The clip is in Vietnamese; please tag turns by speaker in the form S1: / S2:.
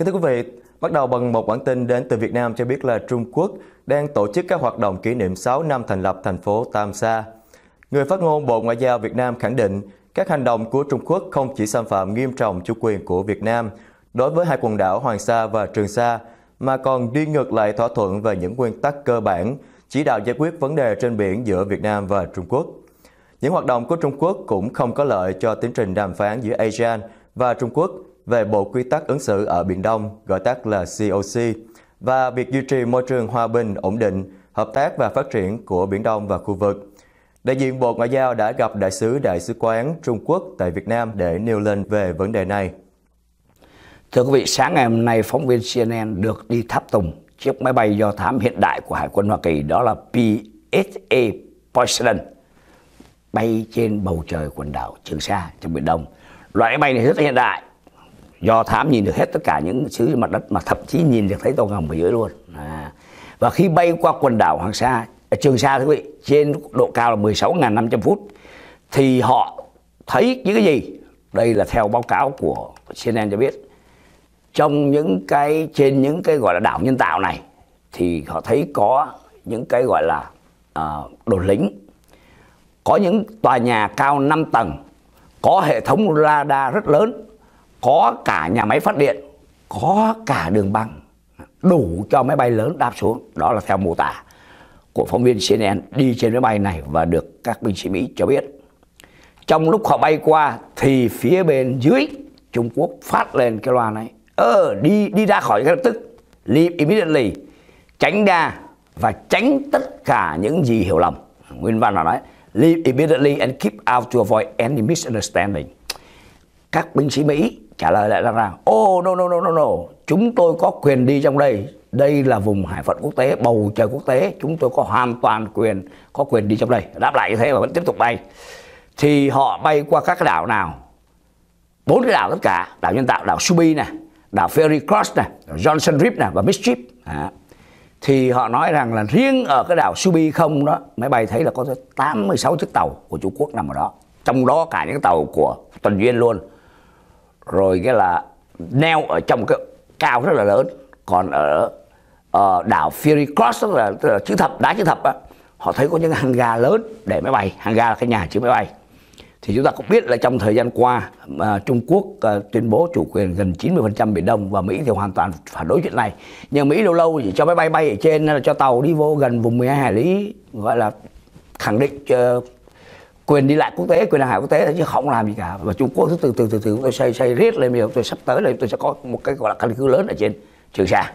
S1: Kính thưa quý vị, bắt đầu bằng một bản tin đến từ Việt Nam cho biết là Trung Quốc đang tổ chức các hoạt động kỷ niệm 6 năm thành lập thành phố Tam Sa. Người phát ngôn Bộ Ngoại giao Việt Nam khẳng định các hành động của Trung Quốc không chỉ xâm phạm nghiêm trọng chủ quyền của Việt Nam đối với hai quần đảo Hoàng Sa và Trường Sa, mà còn đi ngược lại thỏa thuận về những nguyên tắc cơ bản, chỉ đạo giải quyết vấn đề trên biển giữa Việt Nam và Trung Quốc. Những hoạt động của Trung Quốc cũng không có lợi cho tiến trình đàm phán giữa ASEAN và Trung Quốc về Bộ Quy tắc ứng xử ở Biển Đông, gọi tắt là COC, và việc duy trì môi trường hòa bình, ổn định, hợp tác và phát triển của Biển Đông và khu vực. Đại diện Bộ Ngoại giao đã gặp đại sứ Đại sứ quán Trung Quốc tại Việt Nam để nêu lên về vấn đề này. Thưa quý vị, sáng
S2: ngày hôm nay, phóng viên CNN được đi tháp tùng chiếc máy bay do thám hiện đại của Hải quân Hoa Kỳ đó là PSA Poseidon bay trên bầu trời quần đảo Trường Sa trong Biển Đông. Loại máy bay này rất hiện đại, do thám nhìn được hết tất cả những xứ mặt đất mà thậm chí nhìn được thấy tàu ngầm ở dưới luôn à. và khi bay qua quần đảo Hoàng Sa à, Trường Sa thưa quý vị trên độ cao là 16.500 phút thì họ thấy những cái gì đây là theo báo cáo của CNN cho biết trong những cái trên những cái gọi là đảo nhân tạo này thì họ thấy có những cái gọi là uh, đồn lính có những tòa nhà cao 5 tầng có hệ thống radar rất lớn có cả nhà máy phát điện có cả đường băng đủ cho máy bay lớn đáp xuống đó là theo mô tả của phóng viên CNN đi trên máy bay này và được các binh sĩ Mỹ cho biết trong lúc họ bay qua thì phía bên dưới Trung Quốc phát lên cái loa này ờ đi đi ra khỏi ngay lập tức leave immediately tránh ra và tránh tất cả những gì hiểu lầm nguyên văn là nói leave immediately and keep out to avoid any misunderstanding các binh sĩ Mỹ trả lời lại rằng rằng oh no no no no no chúng tôi có quyền đi trong đây đây là vùng hải phận quốc tế bầu trời quốc tế chúng tôi có hoàn toàn quyền có quyền đi trong đây đáp lại như thế và vẫn tiếp tục bay thì họ bay qua các cái đảo nào bốn cái đảo tất cả đảo nhân tạo đảo Subi này đảo Ferry Cross này Johnson Reef này và Midship à. thì họ nói rằng là riêng ở cái đảo Subi không đó máy bay thấy là có tới 86 chiếc tàu của Trung Quốc nằm ở đó trong đó cả những tàu của Tuần Duyên luôn rồi cái là neo ở trong cái cao rất là lớn còn ở uh, đảo Fury Cross tức là, tức là chữ thập đá chữ thập á họ thấy có những hang gà lớn để máy bay hang gà là cái nhà chứa máy bay thì chúng ta cũng biết là trong thời gian qua mà ờ, Trung Quốc uh, tuyên bố chủ quyền gần 90% biển Đông và Mỹ thì hoàn toàn phản đối chuyện này nhưng Mỹ lâu lâu chỉ cho máy bay bay ở trên hay là cho tàu đi vô gần vùng 12 hải lý gọi là khẳng định uh, quyền đi lại quốc tế quyền hàng hải quốc tế chứ không làm gì cả và trung quốc cứ từ từ từ từ tôi xây xây riết lên bây giờ tôi sắp tới là tôi sẽ có một cái gọi là căn cứ lớn ở trên trường sa